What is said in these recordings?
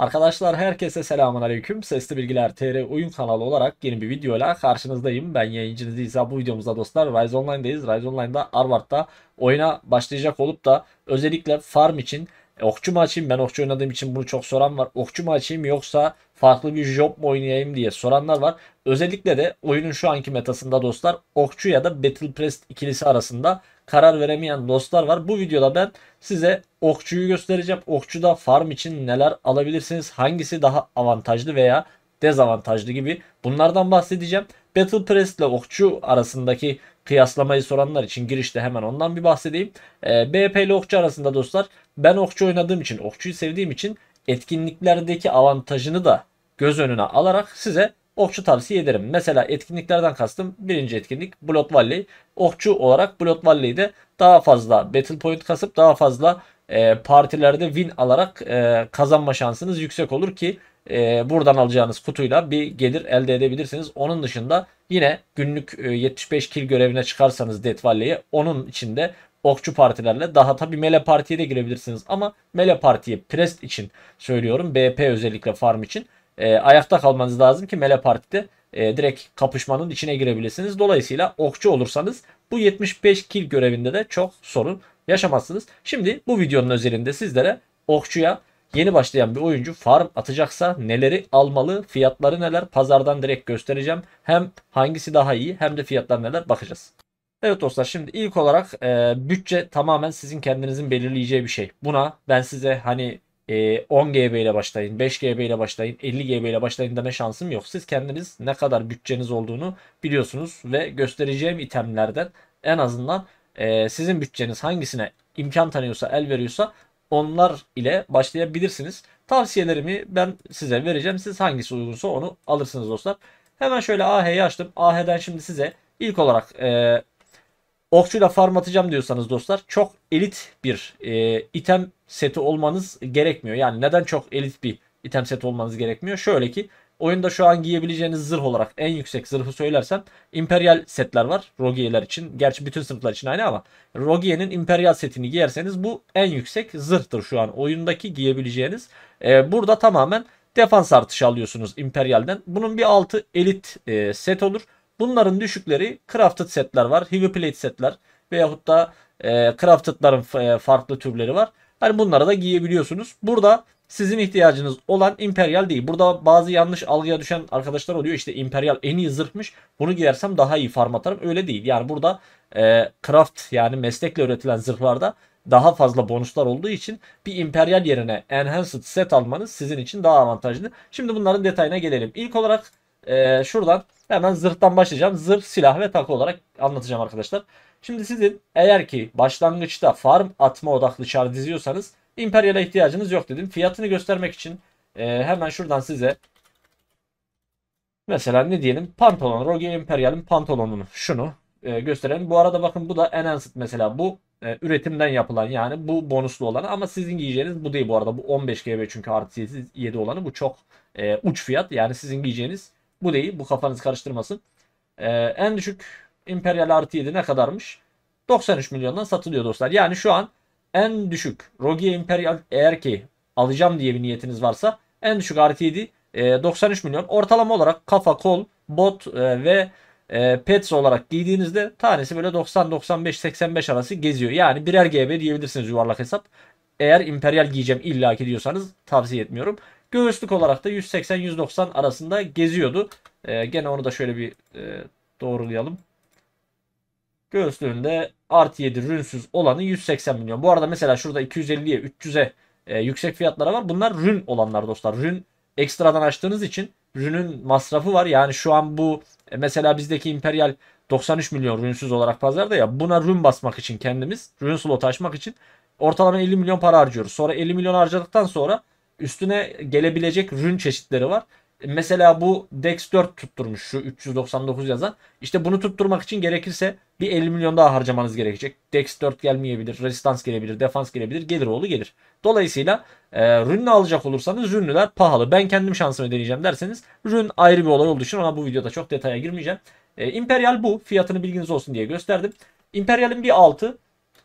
Arkadaşlar herkese selamun aleyküm. Sesli Bilgiler TR oyun kanalı olarak yeni bir videoyla karşınızdayım. Ben yayıncınız İsa. Bu videomuzda dostlar Rise Online'dayız. Rise Online'da Arvard'da oyuna başlayacak olup da özellikle farm için e, okçu mu açayım? Ben okçu oynadığım için bunu çok soran var. Okçu mu açayım yoksa farklı bir job mu oynayayım diye soranlar var. Özellikle de oyunun şu anki metasında dostlar okçu ya da Battle Prest ikilisi arasında karar veremeyen dostlar var. Bu videoda ben size okçuyu göstereceğim. Okçuda farm için neler alabilirsiniz? Hangisi daha avantajlı veya dezavantajlı gibi bunlardan bahsedeceğim. Battle Press ile okçu arasındaki kıyaslamayı soranlar için girişte hemen ondan bir bahsedeyim. E, ee, BP ile okçu arasında dostlar ben okçu oynadığım için okçuyu sevdiğim için etkinliklerdeki avantajını da göz önüne alarak size okçu tavsiye ederim. Mesela etkinliklerden kastım birinci etkinlik Blood Valley. Okçu olarak Blood Valley'de daha fazla battle point kasıp daha fazla e, partilerde win alarak e, kazanma şansınız yüksek olur ki e, buradan alacağınız kutuyla bir gelir elde edebilirsiniz. Onun dışında yine günlük e, 75 kill görevine çıkarsanız Death Valley'e onun içinde okçu partilerle daha tabi mele partiye de girebilirsiniz ama mele partiye prest için söylüyorum BP özellikle farm için e, ayakta kalmanız lazım ki Mele Parti'de e, direkt kapışmanın içine girebilirsiniz. Dolayısıyla okçu olursanız bu 75 kil görevinde de çok sorun yaşamazsınız. Şimdi bu videonun özelinde sizlere okçuya yeni başlayan bir oyuncu farm atacaksa neleri almalı, fiyatları neler pazardan direkt göstereceğim. Hem hangisi daha iyi hem de fiyatlar neler bakacağız. Evet dostlar şimdi ilk olarak e, bütçe tamamen sizin kendinizin belirleyeceği bir şey. Buna ben size hani e, ee, 10 GB ile başlayın, 5 GB ile başlayın, 50 GB ile başlayın deme şansım yok. Siz kendiniz ne kadar bütçeniz olduğunu biliyorsunuz ve göstereceğim itemlerden en azından e, sizin bütçeniz hangisine imkan tanıyorsa, el veriyorsa onlar ile başlayabilirsiniz. Tavsiyelerimi ben size vereceğim. Siz hangisi uygunsa onu alırsınız dostlar. Hemen şöyle AH'yi açtım. AH'den şimdi size ilk olarak e, okçuyla farm atacağım diyorsanız dostlar çok elit bir e, item seti olmanız gerekmiyor. Yani neden çok elit bir item seti olmanız gerekmiyor? Şöyle ki oyunda şu an giyebileceğiniz zırh olarak en yüksek zırhı söylersem imperial setler var rogierler için. Gerçi bütün sınıflar için aynı ama rogier'in imperial setini giyerseniz bu en yüksek zırhtır şu an oyundaki giyebileceğiniz. Ee, burada tamamen defans artışı alıyorsunuz imperialden. Bunun bir altı elit e, set olur. Bunların düşükleri crafted setler var. Heavy plate setler veyahut da e, craftedların e, farklı türleri var. Hani bunlara da giyebiliyorsunuz. Burada sizin ihtiyacınız olan imperial değil. Burada bazı yanlış algıya düşen arkadaşlar oluyor. İşte imperial en iyi zırhmış. Bunu giyersem daha iyi farm atarım. Öyle değil. Yani burada e, craft yani meslekle üretilen zırhlarda daha fazla bonuslar olduğu için bir imperial yerine enhanced set almanız sizin için daha avantajlı. Şimdi bunların detayına gelelim. İlk olarak e, şuradan hemen zırhtan başlayacağım. Zırh, silah ve takı olarak anlatacağım arkadaşlar. Şimdi sizin eğer ki başlangıçta farm atma odaklı çar diziyorsanız İmperyal'e ihtiyacınız yok dedim. Fiyatını göstermek için e, hemen şuradan size mesela ne diyelim pantolon Rogue İmperyal'in pantolonunu şunu e, gösterelim. Bu arada bakın bu da Enhanced mesela bu e, üretimden yapılan yani bu bonuslu olan ama sizin giyeceğiniz bu değil bu arada bu 15 GB çünkü artı 7 olanı bu çok e, uç fiyat yani sizin giyeceğiniz bu değil bu kafanız karıştırmasın. E, en düşük Imperial artı 7 ne kadarmış? 93 milyondan satılıyor dostlar. Yani şu an en düşük Rogue Imperial eğer ki alacağım diye bir niyetiniz varsa en düşük artı 7 e, 93 milyon. Ortalama olarak kafa, kol, bot e, ve e, pets olarak giydiğinizde tanesi böyle 90, 95, 85 arası geziyor. Yani birer GB diyebilirsiniz yuvarlak hesap. Eğer imperial giyeceğim illaki diyorsanız tavsiye etmiyorum. Göğüslük olarak da 180-190 arasında geziyordu. E, gene onu da şöyle bir e, doğrulayalım. Göğüslüğünde artı 7 rünsüz olanı 180 milyon. Bu arada mesela şurada 250'ye 300'e e, yüksek fiyatlara var. Bunlar rün olanlar dostlar. Rün ekstradan açtığınız için rünün masrafı var. Yani şu an bu e, mesela bizdeki imperial 93 milyon rünsüz olarak pazarda ya buna rün basmak için kendimiz rün slotu açmak için ortalama 50 milyon para harcıyoruz. Sonra 50 milyon harcadıktan sonra üstüne gelebilecek rün çeşitleri var. E, mesela bu Dex 4 tutturmuş şu 399 yazan. İşte bunu tutturmak için gerekirse bir 50 milyon daha harcamanız gerekecek. Dex 4 gelmeyebilir, resistans gelebilir, defans gelebilir, gelir oğlu gelir. Dolayısıyla e, rünlü alacak olursanız rünlüler pahalı. Ben kendim şansımı deneyeceğim derseniz rün ayrı bir olay olduğu için ona bu videoda çok detaya girmeyeceğim. E, Imperial bu. Fiyatını bilginiz olsun diye gösterdim. Imperial'in bir altı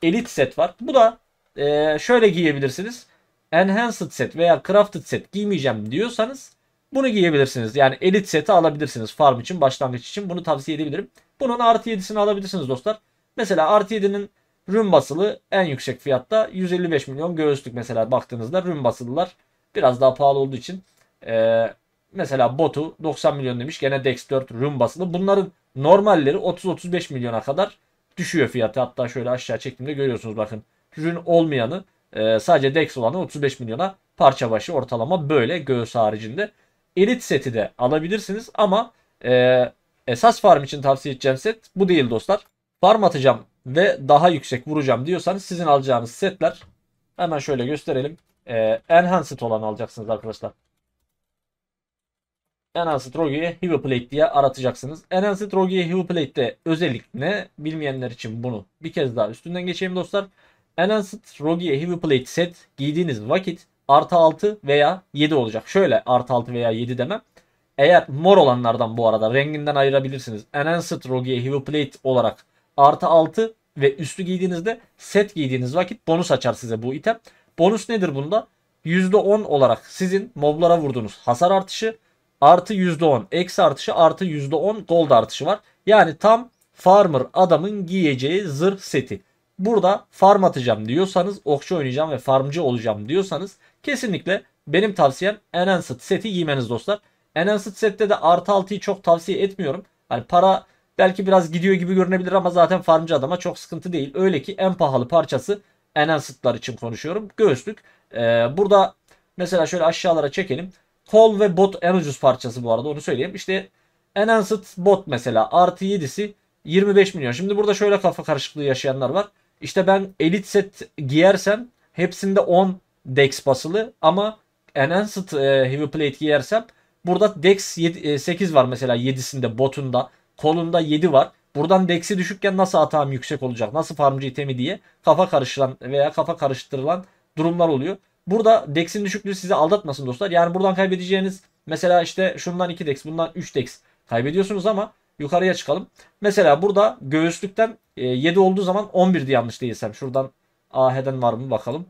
elit set var. Bu da e, şöyle giyebilirsiniz. Enhanced set veya crafted set giymeyeceğim diyorsanız bunu giyebilirsiniz. Yani elit seti alabilirsiniz farm için, başlangıç için. Bunu tavsiye edebilirim. Bunun artı 7'sini alabilirsiniz dostlar. Mesela artı 7'nin rün basılı en yüksek fiyatta 155 milyon göğüslük mesela baktığınızda rün basılılar biraz daha pahalı olduğu için e, mesela botu 90 milyon demiş gene dex 4 rün basılı bunların normalleri 30-35 milyona kadar düşüyor fiyatı hatta şöyle aşağı çektiğimde görüyorsunuz bakın rün olmayanı e, sadece dex olanı 35 milyona parça başı ortalama böyle göğüs haricinde Elite seti de alabilirsiniz ama e, esas farm için tavsiye edeceğim set bu değil dostlar. Farm atacağım ve daha yüksek vuracağım diyorsanız sizin alacağınız setler hemen şöyle gösterelim. E, enhanced olan alacaksınız arkadaşlar. Enhanced Rogue'ye Heavy Plate diye aratacaksınız. Enhanced Rogue'ye Heavy Plate'de özellik ne? Bilmeyenler için bunu bir kez daha üstünden geçeyim dostlar. Enhanced Rogue'ye Heavy Plate set giydiğiniz vakit artı 6 veya 7 olacak. Şöyle artı 6 veya 7 demem. Eğer mor olanlardan bu arada renginden ayırabilirsiniz. Enhanced Rogi'ye Heavy Plate olarak artı 6 ve üstü giydiğinizde set giydiğiniz vakit bonus açar size bu item. Bonus nedir bunda? %10 olarak sizin moblara vurduğunuz hasar artışı artı %10 eksi artışı artı %10 gold artışı var. Yani tam farmer adamın giyeceği zırh seti burada farm atacağım diyorsanız okçu oynayacağım ve farmcı olacağım diyorsanız kesinlikle benim tavsiyem Enhanced seti giymeniz dostlar. Enhanced sette de artı altıyı çok tavsiye etmiyorum. Hani para belki biraz gidiyor gibi görünebilir ama zaten farmcı adama çok sıkıntı değil. Öyle ki en pahalı parçası Enhanced'lar için konuşuyorum. Göğüslük. Ee, burada mesela şöyle aşağılara çekelim. Kol ve bot en ucuz parçası bu arada onu söyleyeyim. İşte Enhanced bot mesela artı 7'si 25 milyon. Şimdi burada şöyle kafa karışıklığı yaşayanlar var. İşte ben elit set giyersem hepsinde 10 dex basılı ama enhanced e, heavy plate giyersem burada dex 7, e, 8 var mesela 7'sinde botunda kolunda 7 var. Buradan dex'i düşükken nasıl atağım yüksek olacak? Nasıl farmcı itemi diye kafa karışılan veya kafa karıştırılan durumlar oluyor. Burada dex'in düşüklüğü sizi aldatmasın dostlar. Yani buradan kaybedeceğiniz mesela işte şundan 2 dex bundan 3 dex kaybediyorsunuz ama Yukarıya çıkalım. Mesela burada göğüslükten 7 e, olduğu zaman 11'di yanlış değilsem. Şuradan AH'den var mı bakalım.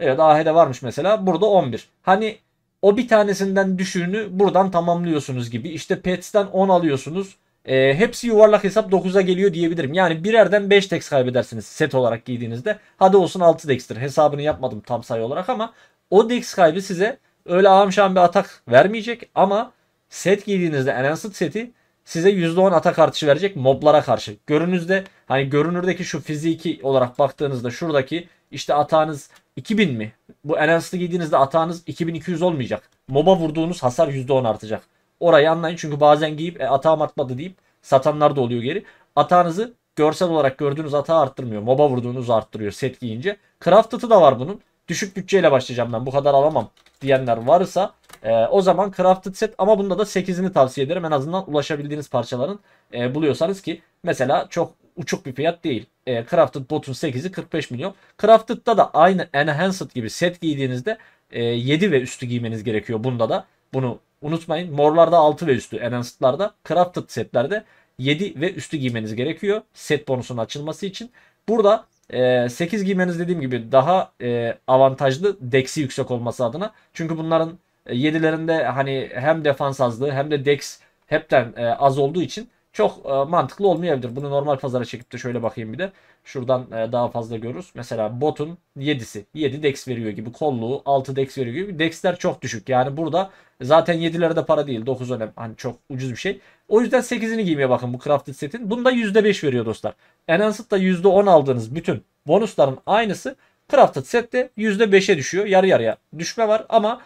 Evet AH'de varmış mesela. Burada 11. Hani o bir tanesinden düşüğünü buradan tamamlıyorsunuz gibi. İşte Pets'ten 10 alıyorsunuz. E, hepsi yuvarlak hesap 9'a geliyor diyebilirim. Yani birerden 5 dex kaybedersiniz set olarak giydiğinizde. Hadi olsun 6 dex'tir. Hesabını yapmadım tam sayı olarak ama o dex kaybı size öyle ağam bir atak vermeyecek ama set giydiğinizde enhanced seti size %10 atak artışı verecek moblara karşı. Görünüzde hani görünürdeki şu fiziki olarak baktığınızda şuradaki işte atağınız 2000 mi? Bu enhanced'ı giydiğinizde atağınız 2200 olmayacak. Moba vurduğunuz hasar %10 artacak. Orayı anlayın çünkü bazen giyip e, atağım atmadı deyip satanlar da oluyor geri. Atağınızı görsel olarak gördüğünüz atağı arttırmıyor. Moba vurduğunuz arttırıyor set giyince. Crafted'ı da var bunun düşük bütçeyle başlayacağım ben bu kadar alamam diyenler varsa e, o zaman crafted set ama bunda da 8'ini tavsiye ederim. En azından ulaşabildiğiniz parçaların e, buluyorsanız ki mesela çok uçuk bir fiyat değil. E, crafted botun 8'i 45 milyon. Crafted'da da aynı enhanced gibi set giydiğinizde e, 7 ve üstü giymeniz gerekiyor bunda da. Bunu unutmayın. Morlarda 6 ve üstü enhanced'larda crafted setlerde 7 ve üstü giymeniz gerekiyor set bonusunun açılması için. Burada 8 ee, giymeniz dediğim gibi daha e, avantajlı dexi yüksek olması adına. Çünkü bunların 7'lerinde e, hani hem defans azlığı hem de dex hepten e, az olduğu için çok mantıklı olmayabilir. Bunu normal pazara çekip de şöyle bakayım bir de. Şuradan e, daha fazla görürüz. Mesela botun 7'si. 7 dex veriyor gibi. Kolluğu 6 dex veriyor gibi. Dexler çok düşük. Yani burada zaten 7'lere de para değil. 9 önem. Hani çok ucuz bir şey. O yüzden 8'ini giymeye bakın bu crafted setin. Bunda %5 veriyor dostlar. Enhanced'da %10 aldığınız bütün bonusların aynısı crafted sette %5'e düşüyor. Yarı yarıya düşme var ama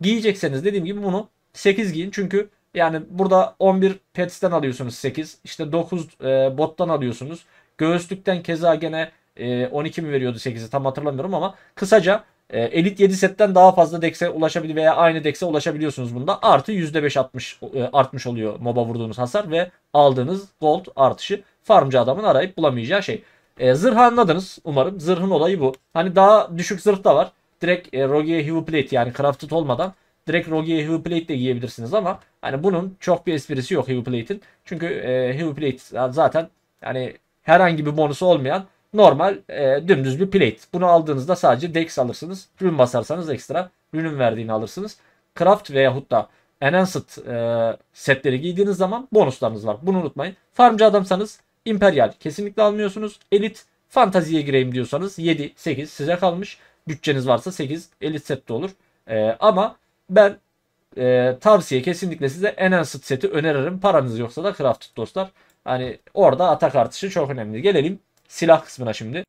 giyecekseniz dediğim gibi bunu 8 giyin. Çünkü yani burada 11 pets'ten alıyorsunuz 8. İşte 9 e, bot'tan alıyorsunuz. Göğüslükten keza gene e, 12 mi veriyordu 8'i tam hatırlamıyorum ama kısaca e, Elite 7 setten daha fazla dekse ulaşabilir veya aynı dekse ulaşabiliyorsunuz bunda. Artı %5 artmış, e, artmış oluyor moba vurduğunuz hasar ve aldığınız gold artışı farmcı adamın arayıp bulamayacağı şey. E, zırhı anladınız umarım. Zırhın olayı bu. Hani daha düşük zırh da var. Direkt e, Rogi'ye Heavy Plate yani crafted olmadan direkt Rogi'ye Heavy Plate de giyebilirsiniz ama hani bunun çok bir esprisi yok Heavy Plate'in. Çünkü e, Heavy Plate zaten yani herhangi bir bonusu olmayan normal e, dümdüz bir plate. Bunu aldığınızda sadece dex alırsınız. Rune basarsanız ekstra rune'ün verdiğini alırsınız. Craft veyahut da Enhanced e, setleri giydiğiniz zaman bonuslarınız var. Bunu unutmayın. Farmcı adamsanız imperial kesinlikle almıyorsunuz. Elit fantaziye gireyim diyorsanız 7, 8 size kalmış. Bütçeniz varsa 8 elit set de olur. E, ama ben e, tavsiye kesinlikle size Enhanced seti öneririm. Paranız yoksa da Crafted dostlar. Hani orada atak artışı çok önemli. Gelelim silah kısmına şimdi.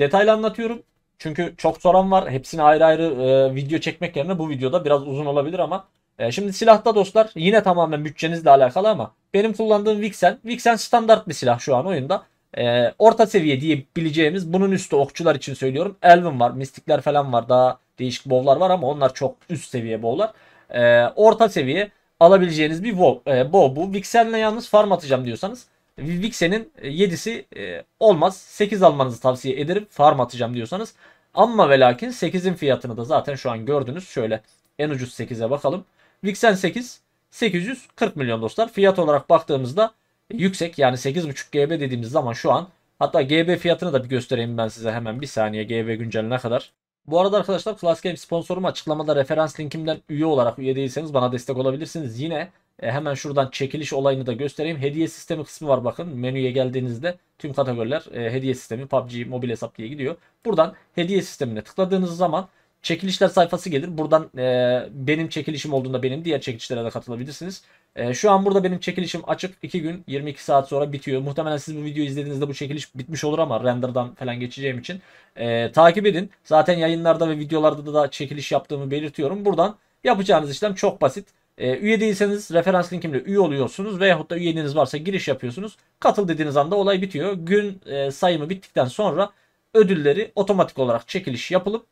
Detaylı anlatıyorum. Çünkü çok soran var. Hepsini ayrı ayrı e, video çekmek yerine bu videoda biraz uzun olabilir ama e, şimdi silahta dostlar yine tamamen bütçenizle alakalı ama benim kullandığım Vixen. Vixen standart bir silah şu an oyunda. E, orta seviye diyebileceğimiz bunun üstü okçular için söylüyorum. Elvin var, mistikler falan var. Daha değişik bovlar var ama onlar çok üst seviye bovlar. E, orta seviye alabileceğiniz bir WoW, e, WoW bu. Vixen'le yalnız farm atacağım diyorsanız Vixen'in 7'si e, e, olmaz. 8 almanızı tavsiye ederim farm atacağım diyorsanız. Ama ve lakin 8'in fiyatını da zaten şu an gördünüz. Şöyle en ucuz 8'e bakalım. Vixen 8 840 milyon dostlar. Fiyat olarak baktığımızda yüksek yani 8.5 GB dediğimiz zaman şu an hatta GB fiyatını da bir göstereyim ben size hemen bir saniye GB güncel ne kadar. Bu arada arkadaşlar Class Game sponsorum açıklamada referans linkimden üye olarak üye değilseniz bana destek olabilirsiniz. Yine e, hemen şuradan çekiliş olayını da göstereyim. Hediye sistemi kısmı var bakın. Menüye geldiğinizde tüm kategoriler e, hediye sistemi PUBG mobil hesap diye gidiyor. Buradan hediye sistemine tıkladığınız zaman Çekilişler sayfası gelir. Buradan e, benim çekilişim olduğunda benim diğer çekilişlere de katılabilirsiniz. E, şu an burada benim çekilişim açık. 2 gün 22 saat sonra bitiyor. Muhtemelen siz bu videoyu izlediğinizde bu çekiliş bitmiş olur ama renderdan falan geçeceğim için. E, takip edin. Zaten yayınlarda ve videolarda da, da çekiliş yaptığımı belirtiyorum. Buradan yapacağınız işlem çok basit. E, üye değilseniz referans linkimle üye oluyorsunuz veyahut da üyeliğiniz varsa giriş yapıyorsunuz. Katıl dediğiniz anda olay bitiyor. Gün e, sayımı bittikten sonra ödülleri otomatik olarak çekiliş yapılıp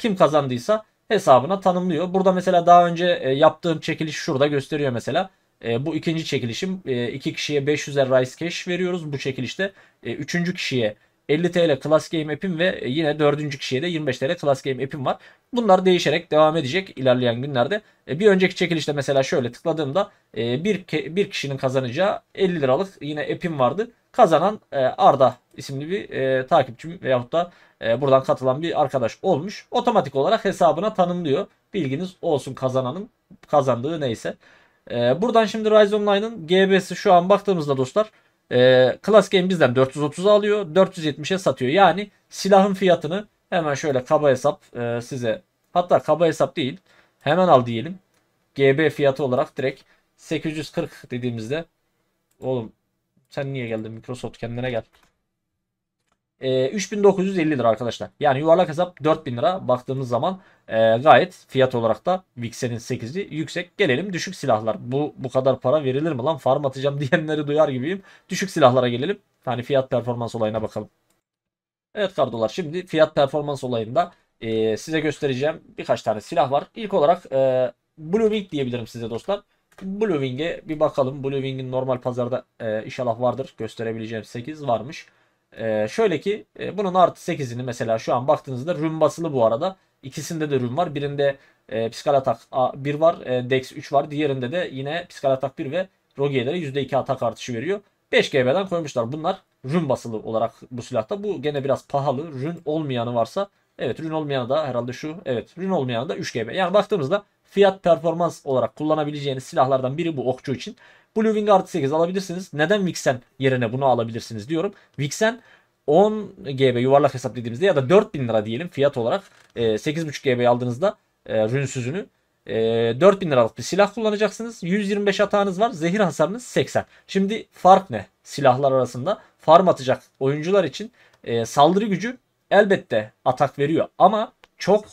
kim kazandıysa hesabına tanımlıyor. Burada mesela daha önce e, yaptığım çekiliş şurada gösteriyor mesela. E, bu ikinci çekilişim. E, iki kişiye 500'er Rice Cash veriyoruz bu çekilişte. üçüncü kişiye 50 TL Class Game App'im ve yine dördüncü kişiye de 25 TL Class Game App'im var. Bunlar değişerek devam edecek ilerleyen günlerde. Bir önceki çekilişte mesela şöyle tıkladığımda bir, bir kişinin kazanacağı 50 liralık yine app'im vardı kazanan e, Arda isimli bir e, takipçim veyahut da e, buradan katılan bir arkadaş olmuş. Otomatik olarak hesabına tanımlıyor. Bilginiz olsun kazananın kazandığı neyse. E, buradan şimdi Rise Online'ın GB'si şu an baktığımızda dostlar e, Class Game bizden 430 alıyor. 470'e satıyor. Yani silahın fiyatını hemen şöyle kaba hesap e, size hatta kaba hesap değil hemen al diyelim. GB fiyatı olarak direkt 840 dediğimizde oğlum sen niye geldin Microsoft kendine gel. E, ee, 3950 lira arkadaşlar. Yani yuvarlak hesap 4000 lira baktığımız zaman e, gayet fiyat olarak da Vixen'in 8'i yüksek. Gelelim düşük silahlar. Bu bu kadar para verilir mi lan? Farm atacağım diyenleri duyar gibiyim. Düşük silahlara gelelim. Hani fiyat performans olayına bakalım. Evet kardolar şimdi fiyat performans olayında e, size göstereceğim birkaç tane silah var. İlk olarak e, Blue Wing diyebilirim size dostlar. Blue Wing'e bir bakalım. Blue Wing'in normal pazarda e, inşallah vardır. Gösterebileceğim 8 varmış. E, şöyle ki e, bunun artı 8'ini mesela şu an baktığınızda rün basılı bu arada. İkisinde de rün var. Birinde e, Psikal Atak 1 var. E, Dex 3 var. Diğerinde de yine Psikal Atak 1 ve Rogiye'lere %2 atak artışı veriyor. 5 GB'den koymuşlar. Bunlar rün basılı olarak bu silahta. Bu gene biraz pahalı. Rün olmayanı varsa evet rün olmayanı da herhalde şu. Evet rün olmayanı da 3 GB. Yani baktığımızda fiyat performans olarak kullanabileceğiniz silahlardan biri bu okçu için. Blue Wing artı 8 alabilirsiniz. Neden Vixen yerine bunu alabilirsiniz diyorum. Vixen 10 GB yuvarlak hesap dediğimizde ya da 4000 lira diyelim fiyat olarak 8.5 e, GB aldığınızda e, rünsüzünü 4000 e, liralık bir silah kullanacaksınız. 125 hatanız var. Zehir hasarınız 80. Şimdi fark ne? Silahlar arasında farm atacak oyuncular için saldırı gücü elbette atak veriyor ama çok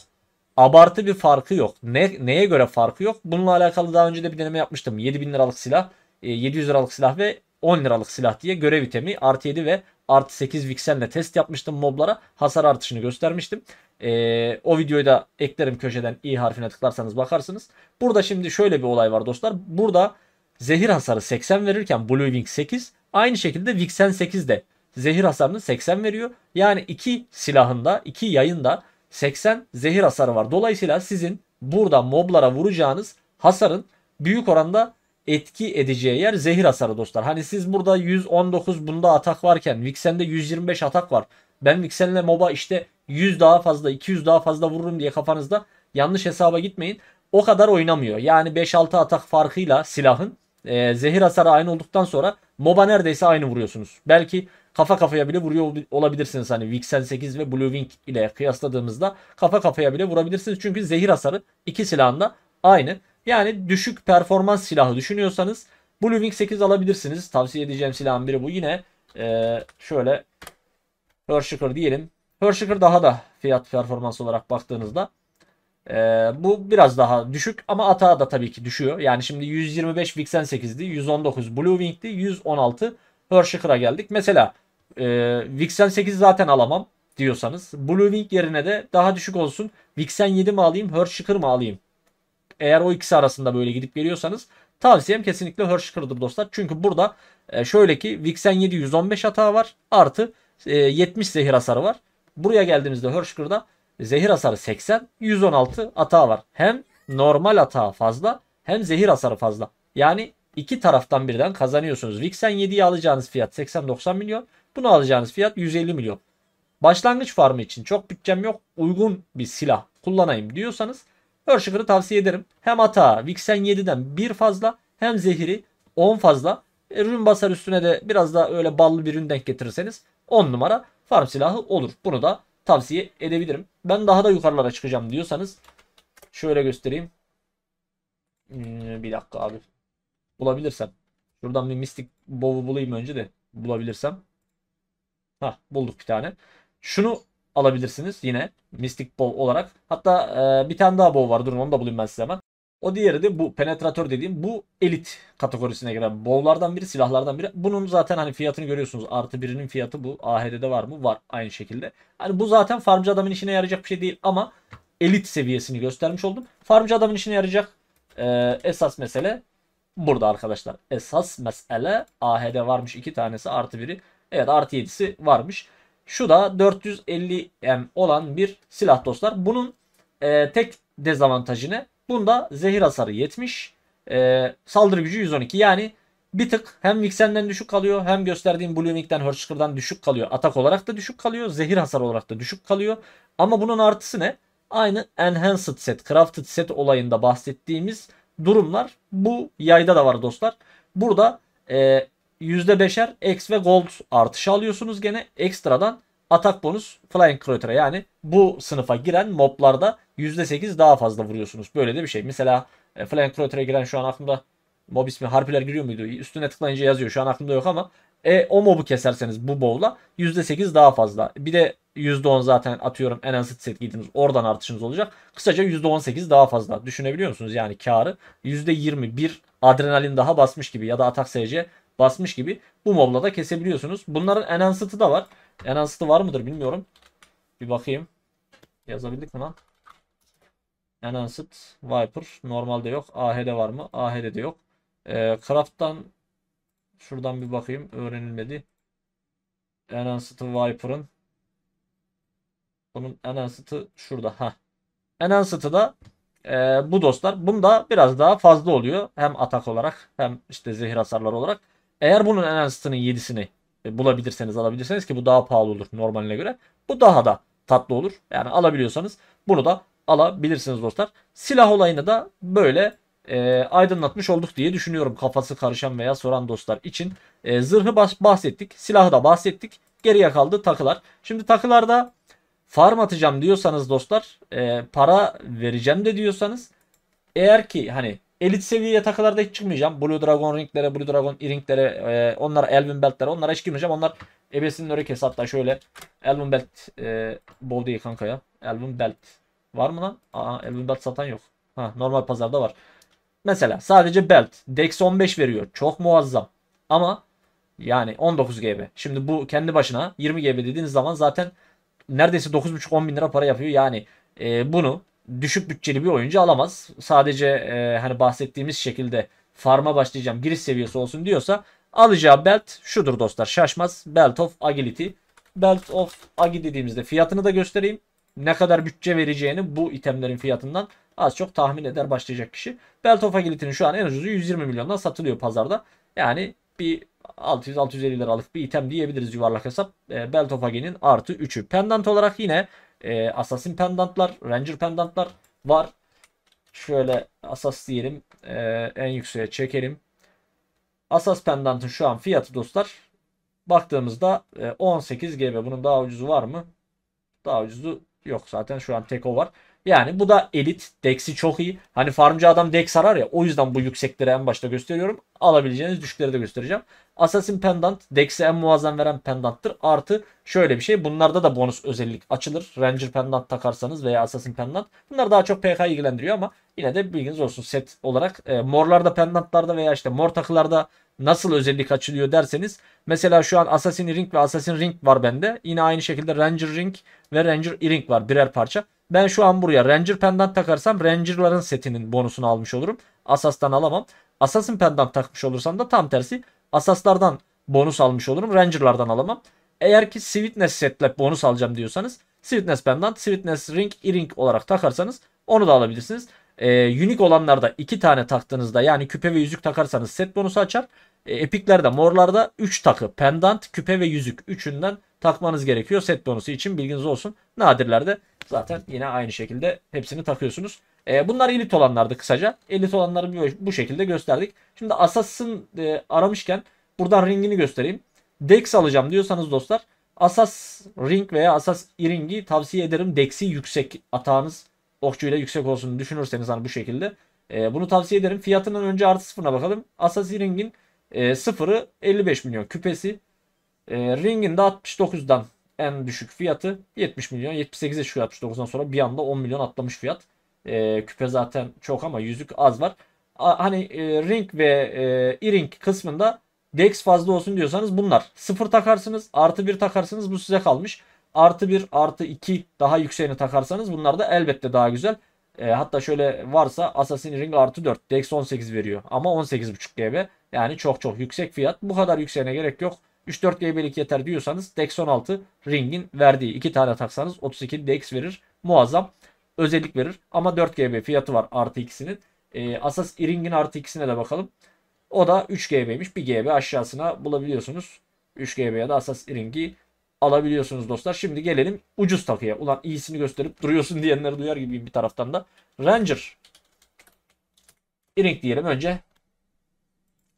abartı bir farkı yok. Ne, neye göre farkı yok? Bununla alakalı daha önce de bir deneme yapmıştım. 7000 liralık silah, 700 e, liralık silah ve 10 liralık silah diye görev itemi artı 7 ve artı 8 Vixen'le test yapmıştım moblara. Hasar artışını göstermiştim. Ee, o videoyu da eklerim köşeden i harfine tıklarsanız bakarsınız. Burada şimdi şöyle bir olay var dostlar. Burada zehir hasarı 80 verirken Blue Wing 8 aynı şekilde Vixen 8 de zehir hasarını 80 veriyor. Yani iki silahında iki yayında 80 zehir hasarı var. Dolayısıyla sizin burada moblara vuracağınız hasarın büyük oranda etki edeceği yer zehir hasarı dostlar. Hani siz burada 119 bunda atak varken Vixen'de 125 atak var. Ben Vixen'le moba işte 100 daha fazla 200 daha fazla vururum diye kafanızda yanlış hesaba gitmeyin. O kadar oynamıyor. Yani 5-6 atak farkıyla silahın e, zehir hasarı aynı olduktan sonra moba neredeyse aynı vuruyorsunuz. Belki kafa kafaya bile vuruyor olabilirsiniz. Hani Vixen 8 ve Blue Wing ile kıyasladığımızda kafa kafaya bile vurabilirsiniz. Çünkü zehir hasarı iki silahında aynı. Yani düşük performans silahı düşünüyorsanız Blue Wing 8 alabilirsiniz. Tavsiye edeceğim silahın biri bu. Yine ee, şöyle Hershker diyelim. Hershker daha da fiyat performans olarak baktığınızda ee, bu biraz daha düşük ama atağa da tabii ki düşüyor. Yani şimdi 125 Vixen 8'di, 119 Blue Wing'di, 116 Hershker'a geldik. Mesela e, Vixen 8 zaten alamam diyorsanız. Blue Wing yerine de daha düşük olsun. Vixen 7 mi alayım, Hershkicker mı alayım? Eğer o ikisi arasında böyle gidip geliyorsanız tavsiyem kesinlikle Hershkicker'dır dostlar. Çünkü burada e, şöyle ki Vixen 7 115 hata var. Artı e, 70 zehir hasarı var. Buraya geldiğimizde Hershkicker'da zehir hasarı 80, 116 hata var. Hem normal hata fazla hem zehir hasarı fazla. Yani iki taraftan birden kazanıyorsunuz. Vixen 7'yi alacağınız fiyat 80-90 milyon. Bunu alacağınız fiyat 150 milyon. Başlangıç farmı için çok bütçem yok uygun bir silah kullanayım diyorsanız Earthshaker'ı tavsiye ederim. Hem ata Vixen 7'den bir fazla hem zehiri 10 fazla. E, rün basar üstüne de biraz daha öyle ballı bir rün denk getirirseniz 10 numara farm silahı olur. Bunu da tavsiye edebilirim. Ben daha da yukarılara çıkacağım diyorsanız şöyle göstereyim. Hmm, bir dakika abi. Bulabilirsem. Şuradan bir mistik bowu bulayım önce de bulabilirsem. Hah, bulduk bir tane. Şunu alabilirsiniz yine Mystic Bow olarak. Hatta e, bir tane daha bow var. Durun onu da bulayım ben size hemen. O diğeri de bu penetratör dediğim bu elit kategorisine giren bowlardan biri silahlardan biri. Bunun zaten hani fiyatını görüyorsunuz. Artı birinin fiyatı bu. AHD'de var mı? Var aynı şekilde. Hani bu zaten farmcı adamın işine yarayacak bir şey değil ama elit seviyesini göstermiş oldum. Farmcı adamın işine yarayacak e, esas mesele burada arkadaşlar. Esas mesele AHD varmış iki tanesi artı biri. Evet artı 7'si varmış. Şu da 450M olan bir silah dostlar. Bunun e, tek dezavantajı ne? Bunda zehir hasarı 70. E, saldırı gücü 112. Yani bir tık hem Vixen'den düşük kalıyor hem gösterdiğim Blooming'den Hurtsker'dan düşük kalıyor. Atak olarak da düşük kalıyor. Zehir hasarı olarak da düşük kalıyor. Ama bunun artısı ne? Aynı Enhanced Set, Crafted Set olayında bahsettiğimiz durumlar bu yayda da var dostlar. Burada e, %5'er X ve Gold artışı alıyorsunuz gene. Ekstradan atak bonus Flying Crater'a yani bu sınıfa giren moblarda %8 daha fazla vuruyorsunuz. Böyle de bir şey. Mesela e, Flying Crater'a giren şu an aklımda mob ismi Harpiler giriyor muydu? Üstüne tıklayınca yazıyor. Şu an aklımda yok ama e, o mobu keserseniz bu bowla %8 daha fazla. Bir de %10 zaten atıyorum en azı set giydiniz. Oradan artışınız olacak. Kısaca %18 daha fazla. Düşünebiliyor musunuz? Yani karı %21 adrenalin daha basmış gibi ya da atak SC basmış gibi bu mobla da kesebiliyorsunuz. Bunların enhanced'ı da var. Enhanced'ı var mıdır bilmiyorum. Bir bakayım. Yazabildik mi lan? Enhanced, Viper. Normalde yok. AHD var mı? AHD de yok. Ee, craft'tan şuradan bir bakayım. Öğrenilmedi. Enhanced Viper'ın bunun Enhanced'ı şurada. Heh. Enhanced'ı da e, bu dostlar. Bunda biraz daha fazla oluyor. Hem atak olarak hem işte zehir hasarları olarak. Eğer bunun en azından 7'sini e, bulabilirseniz alabilirseniz ki bu daha pahalı olur normaline göre. Bu daha da tatlı olur. Yani alabiliyorsanız bunu da alabilirsiniz dostlar. Silah olayını da böyle e, aydınlatmış olduk diye düşünüyorum kafası karışan veya soran dostlar için. E, zırhı bahsettik, silahı da bahsettik. Geriye kaldı takılar. Şimdi takılarda farm atacağım diyorsanız dostlar, e, para vereceğim de diyorsanız eğer ki hani elit seviye takılarda hiç çıkmayacağım. Blue Dragon ringlere, Blue Dragon ringlere, e, onlara Elvin Belt'lere onlara hiç girmeyeceğim. Onlar ebesinin örekesi hatta şöyle Elvin Belt e, bol değil kanka ya. Elvin Belt. Var mı lan? Aa Elvin Belt satan yok. Ha normal pazarda var. Mesela sadece belt. Dex 15 veriyor. Çok muazzam. Ama yani 19 GB. Şimdi bu kendi başına 20 GB dediğiniz zaman zaten neredeyse 9.5-10 bin lira para yapıyor. Yani e, bunu düşük bütçeli bir oyuncu alamaz. Sadece e, hani bahsettiğimiz şekilde farma başlayacağım giriş seviyesi olsun diyorsa alacağı belt şudur dostlar şaşmaz. Belt of Agility. Belt of Agi dediğimizde fiyatını da göstereyim. Ne kadar bütçe vereceğini bu itemlerin fiyatından az çok tahmin eder başlayacak kişi. Belt of Agility'nin şu an en ucuzu 120 milyondan satılıyor pazarda. Yani bir 600-650 liralık bir item diyebiliriz yuvarlak hesap. E, Belt of Age'nin artı 3'ü. Pendant olarak yine e, Assassin pendantlar, Ranger pendantlar var. Şöyle Asas diyelim. E, en yükseğe çekelim. Asas pendantın şu an fiyatı dostlar. Baktığımızda e, 18 GB. Bunun daha ucuzu var mı? Daha ucuzu yok zaten. Şu an tek o var. Yani bu da elit. Dex'i çok iyi. Hani farmcı adam Dex arar ya. O yüzden bu yüksekleri en başta gösteriyorum. Alabileceğiniz düşükleri de göstereceğim. Assassin Pendant Dex'e en muazzam veren pendanttır. Artı şöyle bir şey. Bunlarda da bonus özellik açılır. Ranger Pendant takarsanız veya Assassin Pendant. Bunlar daha çok PK ilgilendiriyor ama yine de bilginiz olsun set olarak. E, morlarda, pendantlarda veya işte mor takılarda nasıl özellik açılıyor derseniz mesela şu an Assassin Ring ve Assassin Ring var bende. Yine aynı şekilde Ranger Ring ve Ranger Ring var birer parça. Ben şu an buraya Ranger Pendant takarsam Ranger'ların setinin bonusunu almış olurum. Asas'tan alamam. Assassin Pendant takmış olursam da tam tersi Asaslardan bonus almış olurum. Ranger'lardan alamam. Eğer ki Sweetness setle bonus alacağım diyorsanız Sweetness Pendant, Sweetness Ring, E-Ring olarak takarsanız onu da alabilirsiniz. Ee, unique olanlarda 2 tane taktığınızda yani küpe ve yüzük takarsanız set bonusu açar. Ee, epiklerde morlarda 3 takı pendant, küpe ve yüzük üçünden takmanız gerekiyor set bonusu için bilginiz olsun. Nadirlerde zaten yine aynı şekilde hepsini takıyorsunuz. E, bunlar elit olanlardı kısaca. Elit olanları bu şekilde gösterdik. Şimdi Assassin e, aramışken buradan ringini göstereyim. Dex alacağım diyorsanız dostlar Asas Ring veya Asas Iring'i tavsiye ederim. Dex'i yüksek atağınız okçuyla yüksek olsun düşünürseniz hani bu şekilde. E, bunu tavsiye ederim. Fiyatından önce artı sıfırına bakalım. Asas Iring'in e, sıfırı 55 milyon küpesi. E, ring'in de 69'dan en düşük fiyatı 70 milyon. 78'e çıkıyor 69'dan sonra bir anda 10 milyon atlamış fiyat. E, küpe zaten çok ama yüzük az var. A, hani e, ring ve e, e-ring kısmında dex fazla olsun diyorsanız bunlar. 0 takarsınız artı 1 takarsınız bu size kalmış. Artı 1 artı 2 daha yükseğini takarsanız bunlar da elbette daha güzel. E, hatta şöyle varsa Assassin Ring artı 4 dex 18 veriyor ama 18.5 GB. Yani çok çok yüksek fiyat. Bu kadar yükseğine gerek yok. 3-4 GB'lik yeter diyorsanız DeX 16 ringin verdiği 2 tane taksanız 32 DeX verir. Muazzam özellik verir. Ama 4 GB fiyatı var artı ikisinin. E, ee, Asas ringin artı ikisine de bakalım. O da 3 GB'ymiş. 1 GB aşağısına bulabiliyorsunuz. 3 GB ya da Asas ringi alabiliyorsunuz dostlar. Şimdi gelelim ucuz takıya. Ulan iyisini gösterip duruyorsun diyenleri duyar gibiyim bir taraftan da. Ranger. Ring diyelim önce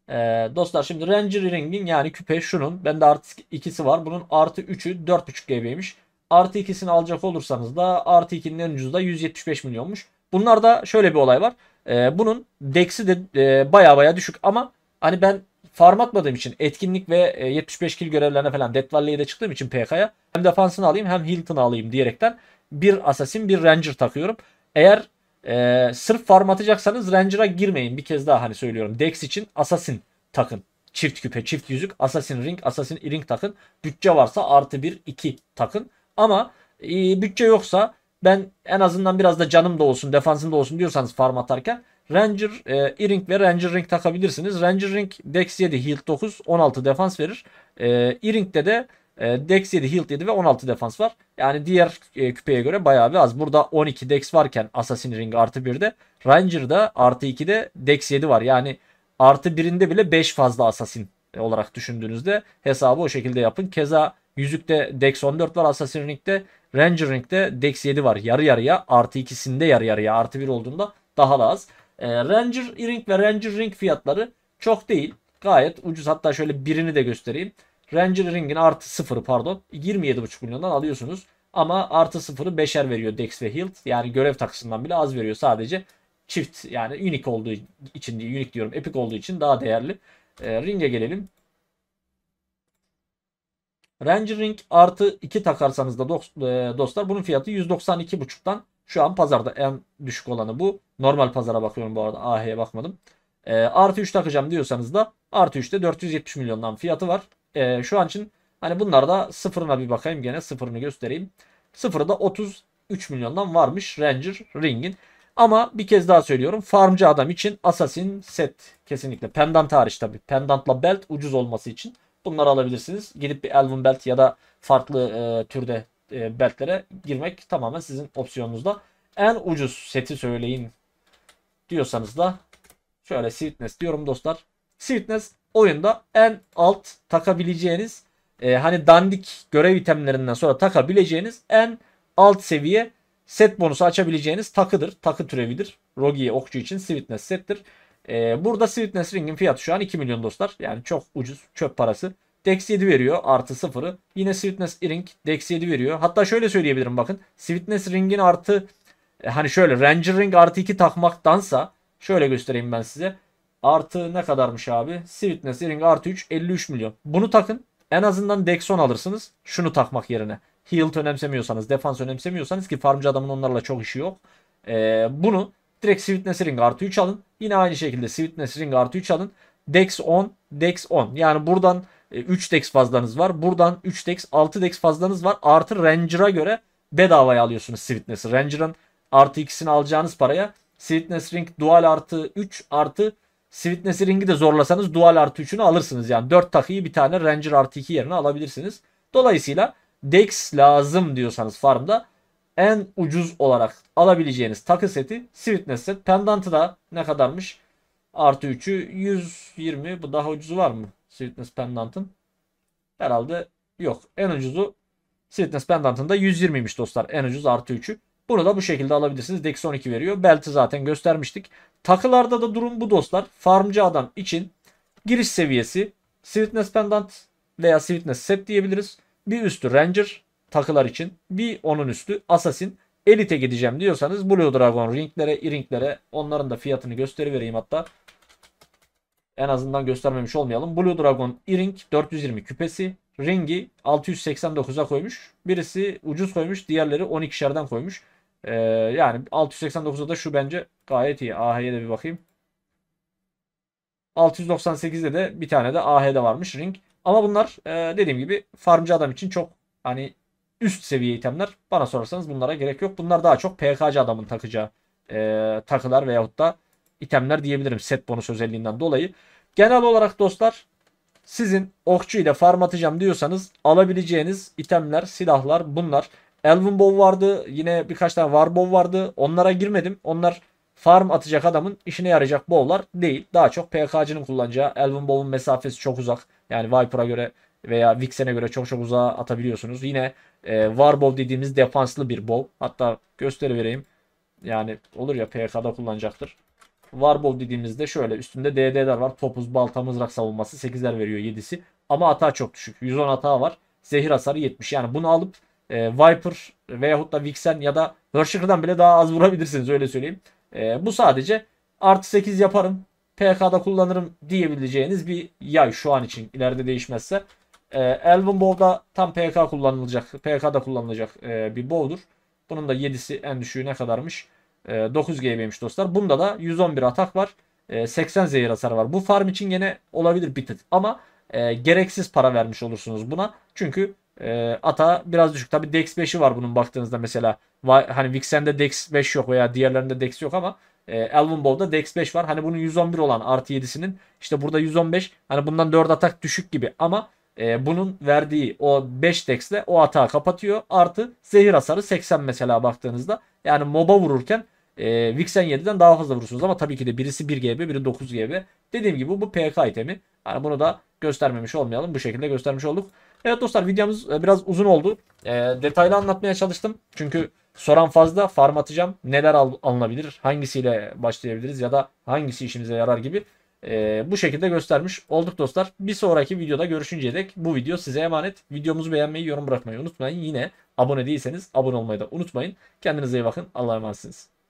ee, dostlar şimdi Ranger Ring'in yani küpe şunun. Bende artı ikisi var. Bunun artı 3'ü 4.5 GB'ymiş. Artı ikisini alacak olursanız da artı 2'nin en ucuzu da 175 milyonmuş. Bunlarda şöyle bir olay var. Ee, bunun dex'i de e, baya baya düşük ama hani ben farm atmadığım için etkinlik ve e, 75 kill görevlerine falan Death Valley'e de çıktığım için PK'ya hem defansını alayım hem Hilton'ı alayım diyerekten bir Assassin bir Ranger takıyorum. Eğer ee, sırf farm atacaksanız Ranger'a girmeyin. Bir kez daha hani söylüyorum. Dex için Assassin takın. Çift küpe, çift yüzük, Assassin Ring, Assassin Ring takın. Bütçe varsa artı bir iki takın. Ama e, bütçe yoksa ben en azından biraz da canım da olsun, defansım da olsun diyorsanız farm atarken Ranger e, ring ve Ranger Ring takabilirsiniz. Ranger Ring Dex 7, Heal 9, 16 defans verir. E, E-Ring'de de e, Dex 7, Hilt 7 ve 16 defans var. Yani diğer e, küpeye göre bayağı bir az. Burada 12 Dex varken Assassin Ring artı 1'de Ranger'da artı 2'de Dex 7 var. Yani artı 1'inde bile 5 fazla Assassin olarak düşündüğünüzde hesabı o şekilde yapın. Keza Yüzük'te Dex 14 var Assassin Ring'de. Ranger Ring'de Dex 7 var. Yarı yarıya artı ikisinde yarı yarıya artı 1 olduğunda daha da az. E, Ranger Ring ve Ranger Ring fiyatları çok değil. Gayet ucuz. Hatta şöyle birini de göstereyim. Ring'in artı sıfırı pardon 27,5 milyondan alıyorsunuz. Ama artı sıfırı beşer veriyor Dex ve Hilt. Yani görev taksından bile az veriyor sadece. Çift yani unique olduğu için değil, unique diyorum epic olduğu için daha değerli. E, Ring'e gelelim. Ranger Ring artı 2 takarsanız da e, dostlar bunun fiyatı 192.5'tan şu an pazarda en düşük olanı bu. Normal pazara bakıyorum bu arada AH'ye bakmadım. E, artı 3 takacağım diyorsanız da artı 3'te 470 milyondan fiyatı var. E, şu an için hani bunlar da sıfırına bir bakayım gene sıfırını göstereyim. Sıfırı da 33 milyondan varmış Ranger Ring'in. Ama bir kez daha söylüyorum. Farmcı adam için Assassin set kesinlikle. Pendant hariç tabi. Pendantla belt ucuz olması için. Bunları alabilirsiniz. Gidip bir Elven belt ya da farklı e, türde e, beltlere girmek tamamen sizin opsiyonunuzda. En ucuz seti söyleyin diyorsanız da şöyle Sweetness diyorum dostlar. Sweetness oyunda en alt takabileceğiniz e, hani dandik görev itemlerinden sonra takabileceğiniz en alt seviye set bonusu açabileceğiniz takıdır. Takı türevidir. Rogi'ye okçu için Sweetness settir. E, burada Sweetness Ring'in fiyatı şu an 2 milyon dostlar. Yani çok ucuz çöp parası. Dex 7 veriyor artı 0'ı. Yine Sweetness Ring Dex 7 veriyor. Hatta şöyle söyleyebilirim bakın. Sweetness Ring'in artı e, hani şöyle Ranger Ring artı 2 takmaktansa şöyle göstereyim ben size. Artı ne kadarmış abi? Sweetness Ring artı 3 53 milyon. Bunu takın. En azından Dexon alırsınız. Şunu takmak yerine. Hilt önemsemiyorsanız, defans önemsemiyorsanız ki farmcı adamın onlarla çok işi yok. Ee, bunu direkt Sweetness Ring artı 3 alın. Yine aynı şekilde Sweetness Ring artı 3 alın. Dex 10, Dex 10. Yani buradan 3 e, Dex fazlanız var. Buradan 3 Dex, 6 Dex fazlanız var. Artı Ranger'a göre bedavaya alıyorsunuz Sweetness'ı. Ranger'ın artı ikisini alacağınız paraya Sweetness Ring Dual artı 3 artı Sweetness ringi de zorlasanız dual artı 3'ünü alırsınız. Yani 4 takıyı bir tane Ranger artı 2 yerine alabilirsiniz. Dolayısıyla Dex lazım diyorsanız farmda en ucuz olarak alabileceğiniz takı seti Sweetness set. Pendantı da ne kadarmış? Artı 3'ü 120. Bu daha ucuzu var mı? Sweetness Pendant'ın. Herhalde yok. En ucuzu Sweetness Pendant'ın da 120'ymiş dostlar. En ucuz artı 3'ü. Bunu da bu şekilde alabilirsiniz. Dex 12 veriyor. Belt'i zaten göstermiştik. Takılarda da durum bu dostlar. Farmcı adam için giriş seviyesi Sweetness Pendant veya Sweetness set diyebiliriz. Bir üstü Ranger takılar için. Bir onun üstü Assassin. Elite gideceğim diyorsanız Blue Dragon ringlere, iringlere onların da fiyatını gösterivereyim hatta. En azından göstermemiş olmayalım. Blue Dragon iring 420 küpesi. Ringi 689'a koymuş. Birisi ucuz koymuş. Diğerleri 12'şerden koymuş. Ee, yani 689'da da şu bence gayet iyi. AH'ye de bir bakayım. 698'de de bir tane de AH'de varmış ring. Ama bunlar e, dediğim gibi farmcı adam için çok hani üst seviye itemler. Bana sorarsanız bunlara gerek yok. Bunlar daha çok PKC adamın takacağı e, takılar veyahut da itemler diyebilirim set bonus özelliğinden dolayı. Genel olarak dostlar sizin okçu ile farm atacağım diyorsanız alabileceğiniz itemler, silahlar bunlar. Elvin Bow vardı. Yine birkaç tane War Bow vardı. Onlara girmedim. Onlar farm atacak adamın işine yarayacak bowlar değil. Daha çok PKC'nin kullanacağı. Elvin Bow'un mesafesi çok uzak. Yani Viper'a göre veya Vixen'e göre çok çok uzağa atabiliyorsunuz. Yine e, Warbow dediğimiz defanslı bir bow. Hatta gösteri vereyim. Yani olur ya PK'da kullanacaktır. Warbow dediğimizde şöyle üstünde DD'ler var. Topuz, balta, mızrak savunması 8'ler veriyor 7'si. Ama hata çok düşük. 110 hata var. Zehir hasarı 70. Yani bunu alıp e, Viper veyahut da Vixen ya da Hershiker'dan bile daha az vurabilirsiniz öyle söyleyeyim. E, bu sadece artı 8 yaparım PK'da kullanırım diyebileceğiniz bir yay şu an için ileride değişmezse. E, Elvin Bow'da tam PK kullanılacak. PK'da kullanılacak e, bir bow'dur. Bunun da 7'si en düşüğü ne kadarmış? E, 9 GB'ymiş dostlar. Bunda da 111 atak var. E, 80 zehir hasarı var. Bu farm için gene olabilir bir tık. Ama e, gereksiz para vermiş olursunuz buna. Çünkü e, ata biraz düşük. Tabi Dex 5'i var bunun baktığınızda mesela. Hani Vixen'de Dex 5 yok veya diğerlerinde Dex yok ama e, Elvin Bow'da Dex 5 var. Hani bunun 111 olan artı 7'sinin işte burada 115 hani bundan 4 atak düşük gibi ama e, bunun verdiği o 5 Dex'le o atağı kapatıyor. Artı zehir hasarı 80 mesela baktığınızda. Yani MOB'a vururken e, Vixen 7'den daha fazla vurursunuz ama tabii ki de birisi 1 GB biri 9 GB. Dediğim gibi bu PK itemi. Yani bunu da göstermemiş olmayalım. Bu şekilde göstermiş olduk. Evet dostlar videomuz e, biraz uzun oldu. E, detaylı anlatmaya çalıştım. Çünkü soran fazla farm atacağım. Neler al alınabilir, hangisiyle başlayabiliriz ya da hangisi işimize yarar gibi e, bu şekilde göstermiş olduk dostlar. Bir sonraki videoda görüşünceye dek bu video size emanet. Videomuzu beğenmeyi, yorum bırakmayı unutmayın. Yine abone değilseniz abone olmayı da unutmayın. Kendinize iyi bakın. Allah'a emanetsiniz.